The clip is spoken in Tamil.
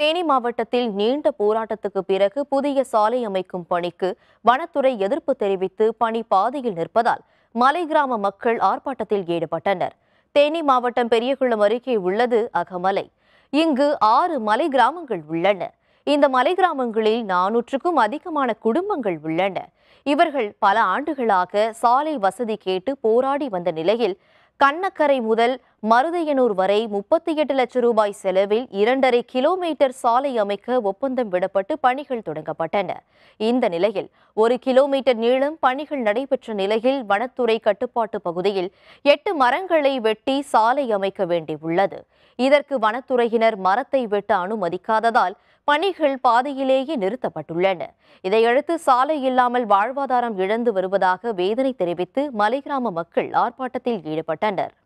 தேனி மாவட்டத்தில் நீண்ட போராட்டத்துக்கு பிறகு புதிய சாலை அமைக்கும் பணிக்கு வனத்துறை எதிர்ப்பு தெரிவித்து பணி பாதையில் நிற்பதால் மலை கிராம மக்கள் ஆர்ப்பாட்டத்தில் ஈடுபட்டனர் தேனி மாவட்டம் பெரியகுளம் அருகே உள்ளது அகமலை இங்கு ஆறு மலை கிராமங்கள் உள்ளன இந்த மலை கிராமங்களில் நானூற்றுக்கும் அதிகமான குடும்பங்கள் உள்ளன இவர்கள் பல ஆண்டுகளாக சாலை வசதி கேட்டு போராடி வந்த நிலையில் கண்ணக்கரை முதல் மருதையனூர் வரை முப்பத்தி எட்டு லட்சம் ரூபாய் செலவில் இரண்டரை கிலோமீட்டர் சாலை அமைக்க ஒப்பந்தம் விடப்பட்டு பணிகள் தொடங்கப்பட்டன இந்த நிலையில் ஒரு கிலோமீட்டர் நீளம் பணிகள் நடைபெற்ற நிலையில் வனத்துறை கட்டுப்பாட்டு பகுதியில் எட்டு மரங்களை வெட்டி சாலை அமைக்க வேண்டியுள்ளது இதற்கு வனத்துறையினர் மரத்தை வெட்ட அனுமதிக்காததால் பணிகள் பாதையிலேயே நிறுத்தப்பட்டுள்ளன இதையடுத்து சாலை இல்லாமல் வாழ்வாதாரம் இழந்து வருவதாக வேதனை தெரிவித்து மலைகிராம மக்கள் ஆர்ப்பாட்டத்தில் ஈடுபட்டனர்